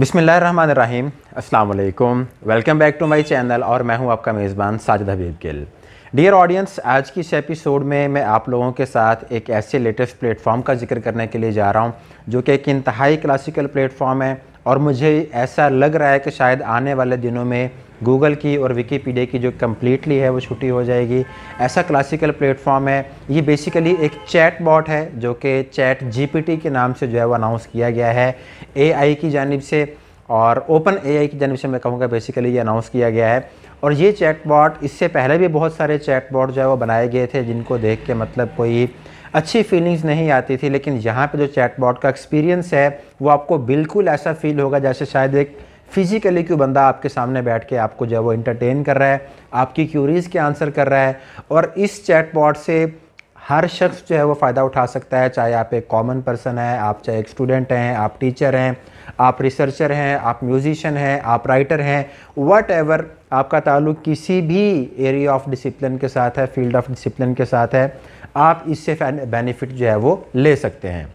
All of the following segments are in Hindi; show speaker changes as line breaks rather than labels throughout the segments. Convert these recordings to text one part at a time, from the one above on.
बिसमीम अल्लाम welcome back to my channel और मैं हूं आपका मेज़बान साजिद हबीब गिल डियर ऑडियंस आज की इस एपिसोड में मैं आप लोगों के साथ एक ऐसे लेटेस्ट प्लेटफॉर्म का जिक्र करने के लिए जा रहा हूं जो कि एक इंतहाई क्लासिकल प्लेटफॉर्म है और मुझे ऐसा लग रहा है कि शायद आने वाले दिनों में गूगल की और विकीपीडिया की जो कम्प्लीटली है वो छुट्टी हो जाएगी ऐसा क्लासिकल प्लेटफॉर्म है ये बेसिकली एक चैट बॉट है जो कि चैट जीपीटी के नाम से जो है वो अनाउंस किया गया है एआई की जानब से और ओपन एआई की जानब से मैं कहूँगा बेसिकली ये अनाउंस किया गया है और ये चैट बॉट इससे पहले भी बहुत सारे चैट बॉट जो है वो बनाए गए थे जिनको देख के मतलब कोई अच्छी फीलिंग्स नहीं आती थी लेकिन यहाँ पे जो चैट बॉट का एक्सपीरियंस है वो आपको बिल्कुल ऐसा फील होगा जैसे शायद एक फिजिकली क्यों बंदा आपके सामने बैठ के आपको जो है वो इंटरटेन कर रहा है आपकी क्यूरीज़ के आंसर कर रहा है और इस बॉट से हर शख्स जो है वो फ़ायदा उठा सकता है चाहे आप एक कॉमन पर्सन हैं आप चाहे एक स्टूडेंट हैं आप टीचर हैं आप रिसर्चर हैं आप म्यूजिशन हैं आप राइटर हैं वट एवर आपका ताल्लुक किसी भी एरिया ऑफ डिसिप्लिन के साथ है फील्ड ऑफ डिसिप्लिन के साथ है आप इससे बेनिफिट जो है वो ले सकते हैं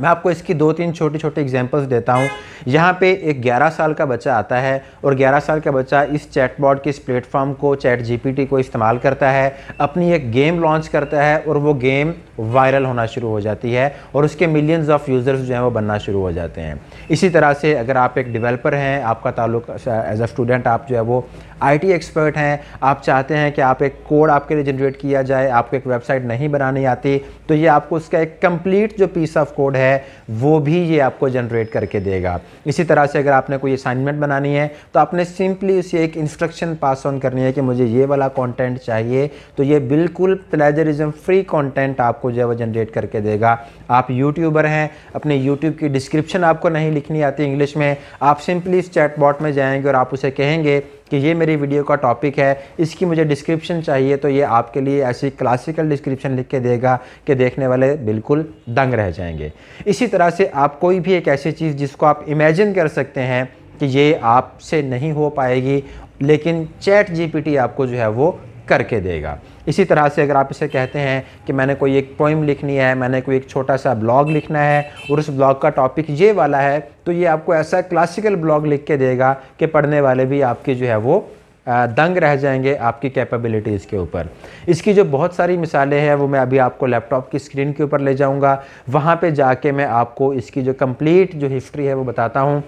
मैं आपको इसकी दो तीन छोटे छोटे एग्जांपल्स देता हूँ यहाँ पे एक 11 साल का बच्चा आता है और 11 साल का बच्चा इस चैटबॉट के इस प्लेटफॉर्म को चैट जीपीटी को इस्तेमाल करता है अपनी एक गेम लॉन्च करता है और वो गेम वायरल होना शुरू हो जाती है और उसके मिलियंस ऑफ यूज़र्स जो हैं वो बनना शुरू हो जाते हैं इसी तरह से अगर आप एक डिवेलपर हैं आपका ताल्लुक एज अ स्टूडेंट आप जो है वो आईटी एक्सपर्ट हैं आप चाहते हैं कि आप एक कोड आपके लिए जनरेट किया जाए आपको एक वेबसाइट नहीं बनानी आती तो ये आपको उसका एक कंप्लीट जो पीस ऑफ कोड है वो भी ये आपको जनरेट करके देगा इसी तरह से अगर आपने कोई असाइनमेंट बनानी है तो आपने सिंपली उसे एक इंस्ट्रक्शन पास ऑन करनी है कि मुझे ये वाला कॉन्टेंट चाहिए तो ये बिल्कुल प्लेजरिज्म फ्री कॉन्टेंट आपको जो है वो जनरेट करके देगा आप यूट्यूबर हैं अपने यूट्यूब की डिस्क्रिप्शन आपको नहीं लिखनी आती इंग्लिश में आप सिंपली इस चैटबॉट में जाएंगे और आप उसे कहेंगे कि ये मेरी वीडियो का टॉपिक है इसकी मुझे डिस्क्रिप्शन चाहिए तो ये आपके लिए ऐसी क्लासिकल डिस्क्रिप्शन लिख के देगा कि देखने वाले बिल्कुल दंग रह जाएंगे इसी तरह से आप कोई भी एक ऐसी चीज़ जिसको आप इमेजिन कर सकते हैं कि ये आपसे नहीं हो पाएगी लेकिन चैट जीपीटी आपको जो है वो करके देगा इसी तरह से अगर आप इसे कहते हैं कि मैंने कोई एक पोइम लिखनी है मैंने कोई एक छोटा सा ब्लॉग लिखना है और उस ब्लॉग का टॉपिक ये वाला है तो ये आपको ऐसा क्लासिकल ब्लॉग लिख के देगा कि पढ़ने वाले भी आपकी जो है वो दंग रह जाएंगे आपकी कैपेबिलिटीज़ के ऊपर इसकी जो बहुत सारी मिसालें हैं वो मैं अभी आपको लैपटॉप की स्क्रीन के ऊपर ले जाऊंगा वहाँ पे जाके मैं आपको इसकी जो कंप्लीट जो हिस्ट्री है वो बताता हूँ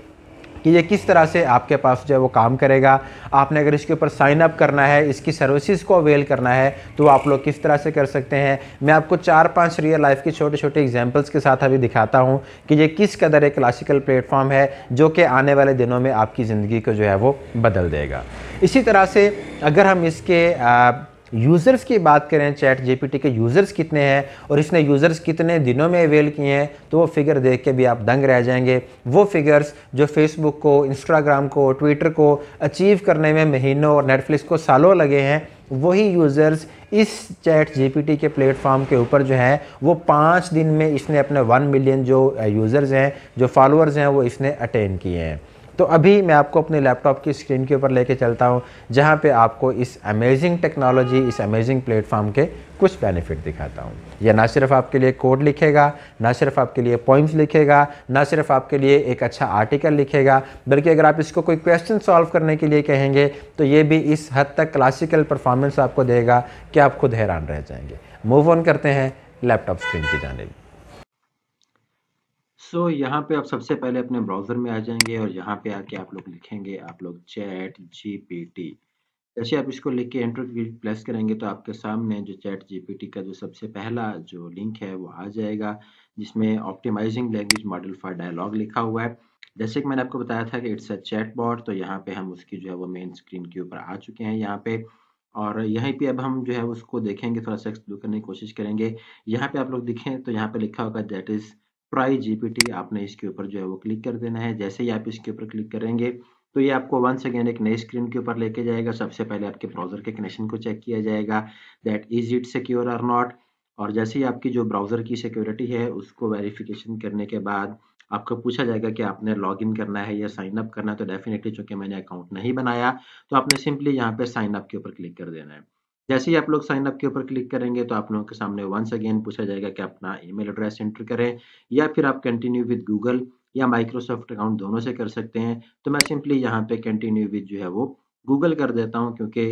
कि ये किस तरह से आपके पास जो है वो काम करेगा आपने अगर इसके ऊपर साइन अप करना है इसकी सर्विसेज को अवेल करना है तो आप लोग किस तरह से कर सकते हैं मैं आपको चार पाँच रियल लाइफ के छोटे छोटे एग्जाम्पल्स के साथ अभी दिखाता हूँ कि ये किस कदर एक क्लासिकल प्लेटफॉर्म है जो कि आने वाले दिनों में आपकी ज़िंदगी को जो है वो बदल देगा इसी तरह से अगर हम इसके आ, यूज़र्स की बात करें चैट जीपीटी के यूज़र्स कितने हैं और इसने यूज़र्स कितने दिनों में अवेल किए हैं तो वो फिगर देख के भी आप दंग रह जाएंगे वो फिगर्स जो फेसबुक को इंस्टाग्राम को ट्विटर को अचीव करने में महीनों और नेटफ्लिक्स को सालों लगे हैं वही यूज़र्स इस चैट जीपीटी के प्लेटफॉर्म के ऊपर जो है वो पाँच दिन में इसने अपने वन मिलियन जो यूज़र्स uh, हैं जो फॉलोअर्स हैं वो इसने अटेन किए हैं तो अभी मैं आपको अपने लैपटॉप की स्क्रीन के ऊपर लेके चलता हूँ जहाँ पे आपको इस अमेजिंग टेक्नोलॉजी इस अमेजिंग प्लेटफॉर्म के कुछ बेनिफिट दिखाता हूँ यह ना सिर्फ आपके लिए कोड लिखेगा ना सिर्फ आपके लिए पॉइंट्स लिखेगा ना सिर्फ आपके लिए एक अच्छा आर्टिकल लिखेगा बल्कि अगर आप इसको कोई क्वेश्चन सॉल्व करने के लिए कहेंगे तो ये भी इस हद तक क्लासिकल परफॉर्मेंस आपको देगा कि आप खुद हैरान रह जाएंगे मूव ऑन करते हैं लैपटॉप स्क्रीन की भी सो so, यहाँ पे आप सबसे पहले अपने ब्राउज़र में आ जाएंगे और यहाँ पे आके आप लोग लिखेंगे आप लोग चैट जीपीटी जैसे आप इसको लिख के एंटर प्लेस करेंगे तो आपके सामने जो चैट जीपीटी का जो सबसे पहला जो लिंक है वो आ जाएगा जिसमें optimising language model for dialogue लिखा हुआ है जैसे कि मैंने आपको बताया था कि इट्स अ चैट बॉट तो यहाँ पे हम उसकी जो है वो मेन स्क्रीन के ऊपर आ चुके हैं यहाँ पे और यहीं पे अब हम जो है उसको देखेंगे थोड़ा सा एक्सप्लोर करने की कोशिश करेंगे यहाँ पे आप लोग दिखें तो यहाँ पे लिखा होगा दैट इज़ प्राई जीपीटी आपने इसके ऊपर जो है वो क्लिक कर देना है जैसे ही आप इसके ऊपर क्लिक करेंगे तो ये आपको वंस अगेन एक नई स्क्रीन के ऊपर लेके जाएगा सबसे पहले आपके ब्राउजर के कनेक्शन को चेक किया जाएगा that is it secure or not और जैसे ही आपकी जो ब्राउजर की सिक्योरिटी है उसको वेरिफिकेशन करने के बाद आपको पूछा जाएगा कि आपने लॉग इन करना है या साइन अप करना है तो डेफिनेटली चूंकि मैंने अकाउंट नहीं बनाया तो आपने सिंपली यहाँ पे साइन अप के ऊपर क्लिक कर देना है जैसे ही आप लोग साइन अप के ऊपर क्लिक करेंगे तो आप लोगों के सामने वंस अगेन पूछा जाएगा कि अपना ईमेल एड्रेस एंटर करें या फिर आप continue with Google or Microsoft account दोनों से कर सकते हैं तो मैं सिंपली यहाँ पे कंटिन्यू विद जो है वो गूगल कर देता हूँ क्योंकि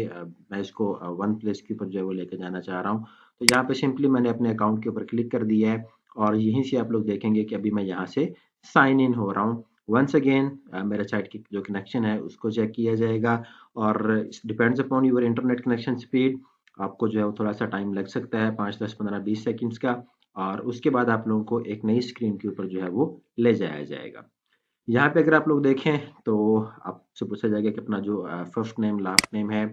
मैं इसको वन प्लेस के ऊपर जो है वो लेकर जाना चाह रहा हूँ तो यहाँ पे सिंपली मैंने अपने अकाउंट के ऊपर क्लिक कर दिया है और यहीं से आप लोग देखेंगे कि अभी मैं यहाँ से साइन इन हो रहा हूँ वंस अगेन मेरा चैट की जो कनेक्शन है उसको चेक किया जाएगा और depends upon your internet connection speed आपको जो है वो थोड़ा सा टाइम लग सकता है पाँच दस पंद्रह बीस सेकेंड्स का और उसके बाद आप लोगों को एक नई स्क्रीन के ऊपर जो है वो ले जाया जाएगा यहाँ पे अगर आप लोग देखें तो आपसे पूछा जाएगा कि अपना जो फर्स्ट नेम लास्ट नेम है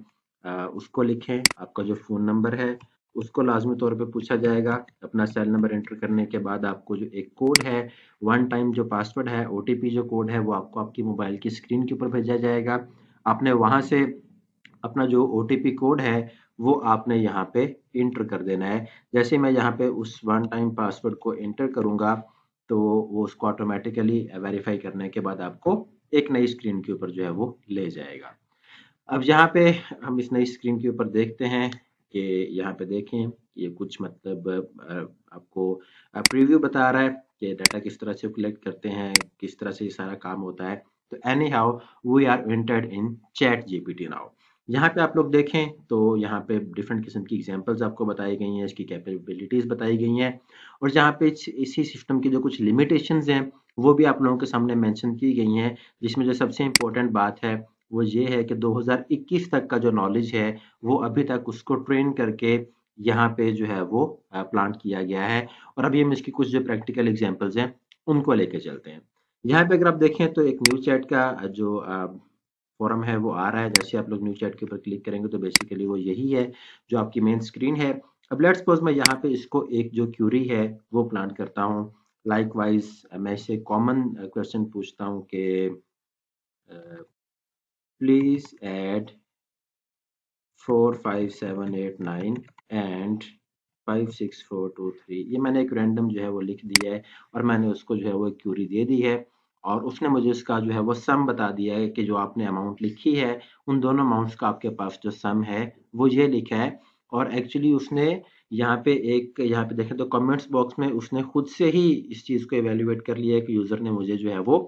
uh, उसको लिखें आपका जो फ़ोन नंबर है उसको लाजमी तौर पे पूछा जाएगा अपना सेल नंबर एंटर करने के बाद आपको जो एक कोड है वन टाइम जो पासवर्ड है ओ जो कोड है वो आपको आपकी मोबाइल की स्क्रीन के ऊपर भेजा जाएगा आपने वहाँ से अपना जो ओ कोड है वो आपने यहाँ पे इंटर कर देना है जैसे मैं यहाँ पे उस वन टाइम पासवर्ड को इंटर करूँगा तो वो उसको ऑटोमेटिकली वेरीफाई करने के बाद आपको एक नई स्क्रीन के ऊपर जो है वो ले जाएगा अब यहाँ पे हम इस नई स्क्रीन के ऊपर देखते हैं कि यहाँ पे देखें ये कुछ मतलब आपको प्रीव्यू बता रहा है कि डाटा किस तरह से कलेक्ट करते हैं किस तरह से ये सारा काम होता है तो anyhow we are entered in ChatGPT now यहाँ पे आप लोग देखें तो यहाँ पे डिफरेंट किस्म की एग्जांपल्स आपको बताई गई हैं इसकी कैपेबिलिटीज़ बताई गई हैं और जहाँ पे इसी सिस्टम की जो कुछ लिमिटेशंस हैं वो भी आप लोगों के सामने मेंशन की गई हैं जिसमें जो सबसे इम्पोर्टेंट बात है वो ये है कि 2021 तक का जो नॉलेज है वो अभी तक उसको ट्रेन करके यहाँ पे जो है वो प्लांट किया गया है और अभी हम इसकी कुछ जो प्रैक्टिकल एग्जाम्पल्स हैं उनको लेके चलते हैं यहाँ पे अगर आप देखें तो एक न्यूज चैट का जो फॉरम है वो आ रहा है जैसे आप लोग न्यूज चैट के ऊपर क्लिक करेंगे तो बेसिकली वो यही है जो आपकी मेन स्क्रीन है अब लेट्स सपोज मैं यहाँ पे इसको एक जो क्यूरी है वो प्लान करता हूँ लाइक वाइज मैं इसे कॉमन क्वेश्चन पूछता हूँ कि please add 4 5 7 8 9 and 5 6 4 2 3 ये मैंने एक रैंडम जो है वो लिख दिया है और मैंने उसको जो है वो क्यूरी दे दी है और उसने मुझे उसका जो है वो सम बता दिया है कि जो आपने अमाउंट लिखी है उन दोनों अमाउंट्स का आपके पास जो सम है वो ये लिखा है और एक्चुअली उसने यहाँ पे एक यहाँ पे देखें तो कमेंट्स बॉक्स में उसने खुद से ही इस चीज़ को एवेल्यूएट कर लिया है कि यूज़र ने मुझे जो है वो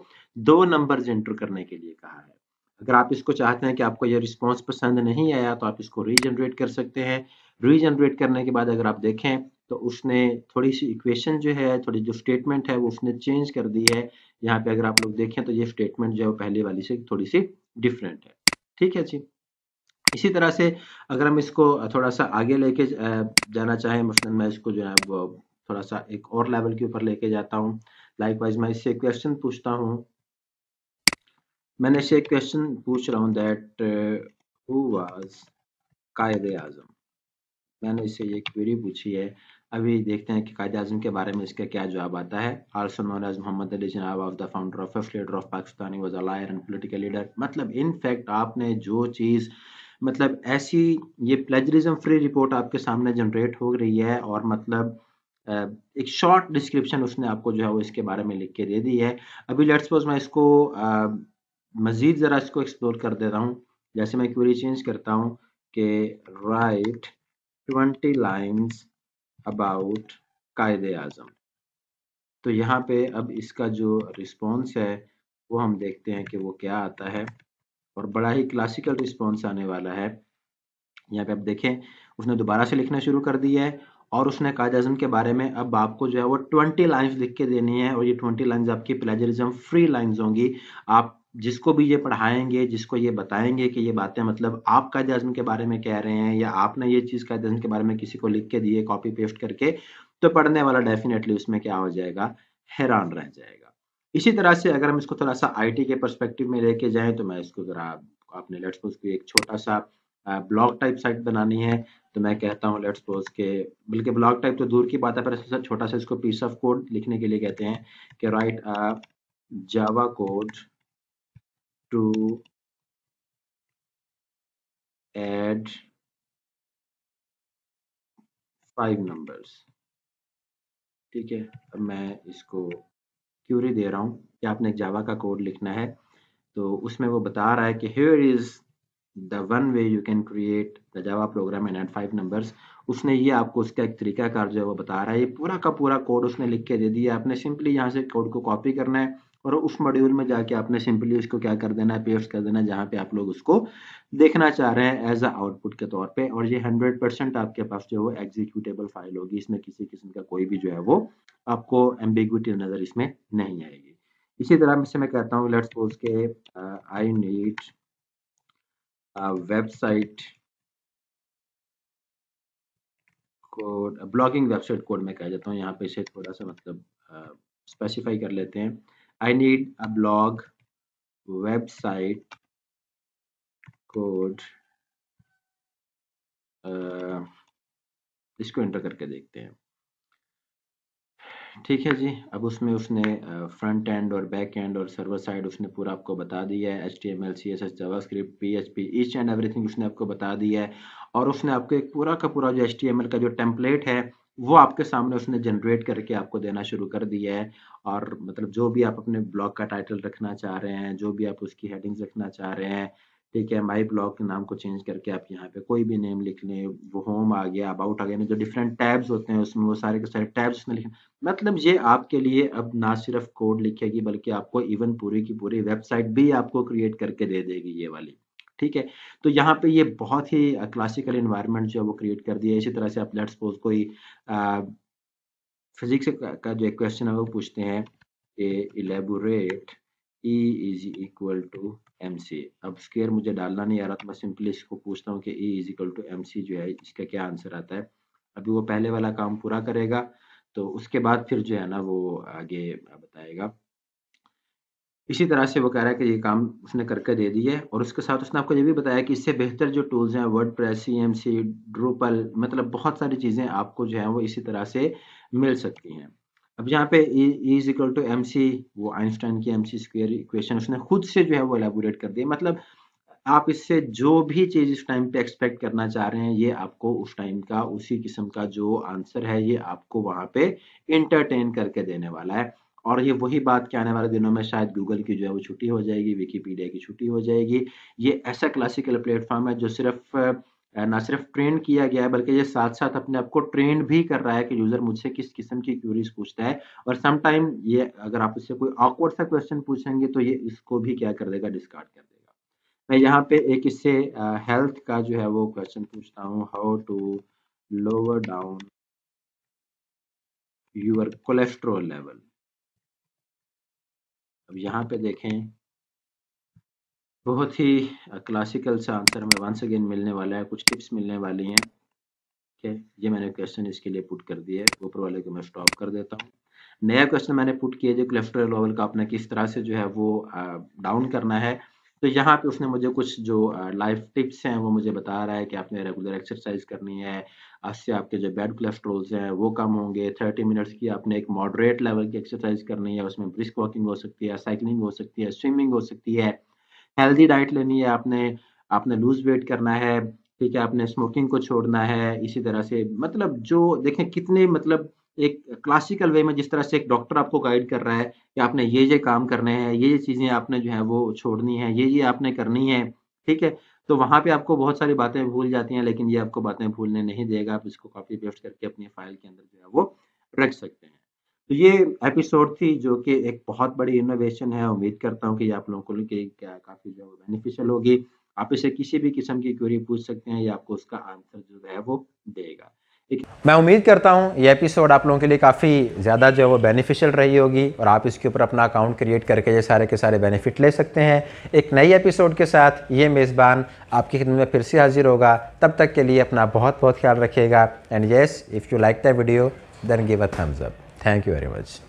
दो नंबर्स इंटर करने के लिए कहा है अगर आप इसको चाहते हैं कि आपको यह रिस्पॉन्स पसंद नहीं आया तो आप इसको रीजनरेट कर सकते हैं रीजनरेट करने के बाद अगर आप देखें तो उसने थोड़ी सी इक्वेशन जो है थोड़ी जो स्टेटमेंट है वो उसने चेंज कर दी है यहाँ पे अगर आप लोग देखें तो ये स्टेटमेंट जो है पहले वाली से थोड़ी सी डिफरेंट है ठीक है जी इसी तरह से अगर हम इसको थोड़ा सा आगे लेके जाना चाहें मसलन मैं इसको जो है वो थोड़ा सा एक और लेवल के ऊपर लेके जाता हूँ लाइक वाइज मैं इससे क्वेश्चन पूछता हूँ मैंने से क्वेश्चन पूछ रहा हूँ that who was Quaid Azam मैंने इसे ये क्वेरी पूछी है अभी देखते हैं कि कायद आजम के बारे में इसका क्या जवाब आता है also known as Mohammad Ali Jinnah of the founder of fifth leader of Pakistani was a lawyer and political leader मतलब इनफैक्ट आपने जो चीज़ मतलब ऐसी ये प्लेजरिज्म फ्री रिपोर्ट आपके सामने जनरेट हो रही है और मतलब uh, एक शॉर्ट डिस्क्रिप्शन उसने आपको जो है वो इसके बारे में लिख के दे दी है अभी लेट्स सपोज मैं इसको uh, मज़ीद ज़रा इसको एक्सप्लोर कर देता हूँ जैसे मैं क्वेरी चेंज करता हूँ कि write twenty lines about Quaid Azam तो यहाँ पे अब इसका जो रिस्पॉन्स है वो हम देखते हैं कि वो क्या आता है और बड़ा ही क्लासिकल रिस्पॉन्स आने वाला है यहाँ पे आप देखें उसने दोबारा से लिखना शुरू कर दिया है और उसने कायद आजम के बारे में अब आपको जो है वो ट्वेंटी लाइन्स लिख के देनी है और ये ट्वेंटी लाइन्स आपकी प्लेजरिज्म फ्री लाइन्स होंगी आप जिसको भी ये पढ़ाएंगे जिसको ये बताएंगे कि ये बातें मतलब आप कायद अजम के बारे में कह रहे हैं या आपने ये चीज़ कायद अजम के बारे में किसी को लिख के दिए कॉपी पेस्ट करके तो पढ़ने वाला डेफिनेटली उसमें क्या हो जाएगा हैरान रह जाएगा इसी तरह से अगर हम इसको थोड़ा सा आई के परस्पेक्टिव में लेके जाएं तो मैं इसको ज़रा आपने लेट सपोज की एक छोटा सा ब्लॉग टाइप साइट बनानी है तो मैं कहता हूँ लेट सपोज के बल्कि ब्लॉग टाइप तो दूर की बात है पर इसके साथ छोटा सा इसको पीस ऑफ कोड लिखने के लिए कहते हैं कि write Java code to add five numbers ठीक है अब मैं इसको क्यूरी दे रहा हूँ कि आपने जावा का कोड लिखना है तो उसमें वो बता रहा है कि here is the one way you can create the Java program and add five numbers उसने ये आपको उसका एक तरीका कार जो है वो बता रहा है ये पूरा का पूरा कोड उसने लिख के दे दिया आपने सिंपली यहाँ से कोड को कॉपी करना है और उस मॉड्यूल में जाके आपने सिंपली उसको क्या कर देना है पेस्ट कर देना है जहाँ पे आप लोग उसको देखना चाह रहे हैं एज अ आउटपुट के तौर पे और ये हंड्रेड परसेंट आपके पास जो है वो एग्जीक्यूटेबल फाइल होगी इसमें किसी किस्म का कोई भी जो है वो आपको एम्बिग्यूटी नज़र इसमें नहीं आएगी इसी तरह से मैं कहता हूँ लेट्स सपोज के I need website code blogging website code में कह देता हूँ यहाँ पे इसे थोड़ा सा मतलब स्पेसिफाई uh, कर लेते हैं I need a blog website code uh, इसको एंटर करके देखते हैं ठीक है जी अब उसमें उसने फ्रंट uh, एंड और बैक एंड और सर्वर साइड उसने पूरा आपको बता दिया है H T M L C S S script P H P each and everything उसने आपको बता दिया है और उसने आपको एक पूरा का पूरा जो एच टी एम एल का जो टेम्पलेट है वो आपके सामने उसने जनरेट करके आपको देना शुरू कर दिया है और मतलब जो भी आप अपने ब्लॉग का टाइटल रखना चाह रहे हैं जो भी आप उसकी हेडिंग्स रखना चाह रहे हैं ठीक है माई ब्लॉग के नाम को चेंज करके आप यहाँ पे कोई भी नेम लिख लें वो होम आ गया अबाउट आ गया जो डिफरेंट टैब्स होते हैं उसमें वो सारे के सारे टैब्स उसने लिखे मतलब ये आपके लिए अब ना सिर्फ कोड लिखेगी बल्कि आपको इवन पूरी की पूरी वेबसाइट भी आपको क्रिएट करके दे देगी ये वाली ठीक है तो यहाँ पे ये बहुत ही क्लासिकल इन्वायरमेंट जो है वो क्रिएट कर दिया है इसी तरह से आप लेट सपोज कोई फिजिक्स का जो क्वेश्चन है वो पूछते हैं कि elaborate E is equal to M C अब स्केयर मुझे डालना नहीं आ रहा तो मैं सिंपली इसको पूछता हूँ कि E is equal to M C जो है इसका क्या आंसर आता है अभी वो पहले वाला काम पूरा करेगा तो उसके बाद फिर जो है ना वो आगे बताएगा इसी तरह से वो कह रहा है कि ये काम उसने करके दे दिया है और उसके साथ उसने आपको ये भी बताया कि इससे बेहतर जो टूल्स हैं WordPress C M S Drupal मतलब बहुत सारी चीज़ें आपको जो है वो इसी तरह से मिल सकती हैं अब यहाँ पे is equal to M C वो आइंस्टाइन की एम सी स्क्वेयर इक्वेशन उसने खुद से जो है वो एलेबोरेट कर दिया मतलब आप इससे जो भी चीज़ इस टाइम पे एक्सपेक्ट करना चाह रहे हैं ये आपको उस टाइम का उसी किस्म का जो आंसर है ये आपको वहाँ पे इंटरटेन करके देने वाला है और ये वही बात के आने वाले दिनों में शायद गूगल की जो है वो छुट्टी हो जाएगी विकीपीडिया की छुट्टी हो जाएगी ये ऐसा क्लासिकल प्लेटफॉर्म है जो सिर्फ ना सिर्फ ट्रेन किया गया है बल्कि ये साथ साथ अपने आप को ट्रेन भी कर रहा है कि यूजर मुझसे किस किस्म की क्यूरीज पूछता है और समटाइम ये अगर आप उससे कोई ऑकवर्ड सा क्वेश्चन पूछेंगे तो ये इसको भी क्या कर देगा डिस्कार्ड कर देगा मैं यहाँ पे एक इससे हेल्थ का जो है वो क्वेश्चन पूछता हूँ how to lower down your cholesterol level अब यहाँ पे देखें बहुत ही क्लासिकल सा आंसर हमें वंस अगेन मिलने वाला है कुछ टिप्स मिलने वाली हैं ठीक है ये मैंने क्वेश्चन इसके लिए पुट कर दिया है ऊपर वाले को मैं स्टॉप कर देता हूँ नया क्वेश्चन मैंने पुट किया जो क्लस्टर लेवल का अपना किस तरह से जो है वो डाउन करना है तो यहाँ पे उसने मुझे कुछ जो लाइफ टिप्स हैं वो मुझे बता रहा है कि आपने रेगुलर एक्सरसाइज करनी है से आपके जो बैड कोलेस्ट्रोल्स हैं वो कम होंगे थर्टी मिनट्स की आपने एक मॉडरेट लेवल की एक्सरसाइज करनी है उसमें ब्रिस्क वॉकिंग हो सकती है साइकिलिंग हो सकती है स्विमिंग हो सकती है हेल्दी डाइट लेनी है आपने आपने लूज वेट करना है ठीक है आपने स्मोकिंग को छोड़ना है इसी तरह से मतलब जो देखें कितने मतलब एक क्लासिकल वे में जिस तरह से एक डॉक्टर आपको गाइड कर रहा है कि आपने ये ये काम करने हैं ये ये चीज़ें आपने जो है वो छोड़नी है ये ये आपने करनी है ठीक है तो वहां पे आपको बहुत सारी बातें भूल जाती हैं लेकिन ये आपको बातें भूलने नहीं देगा आप इसको कॉपी पेस्ट करके अपनी फाइल के अंदर जो है वो रख सकते हैं तो ये एपिसोड थी जो कि एक बहुत बड़ी इनोवेशन है उम्मीद करता हूँ कि ये आप लोगों को क्या काफ़ी जो बेनिफिशियल होगी आप इसे किसी भी किस्म की क्वेरी पूछ सकते हैं या आपको उसका आंसर जो है वो देगा मैं उम्मीद करता हूँ ये एपिसोड आप लोगों के लिए काफ़ी ज़्यादा जो है वो बेनिफिशियल रही होगी और आप इसके ऊपर अपना अकाउंट क्रिएट करके ये सारे के सारे बेनिफिट ले सकते हैं एक नई एपिसोड के साथ ये मेज़बान आपकी खिदमत में फिर से हाजिर होगा तब तक के लिए अपना बहुत बहुत ख्याल रखिएगा and yes if you like the video then give a thumbs up thank you very much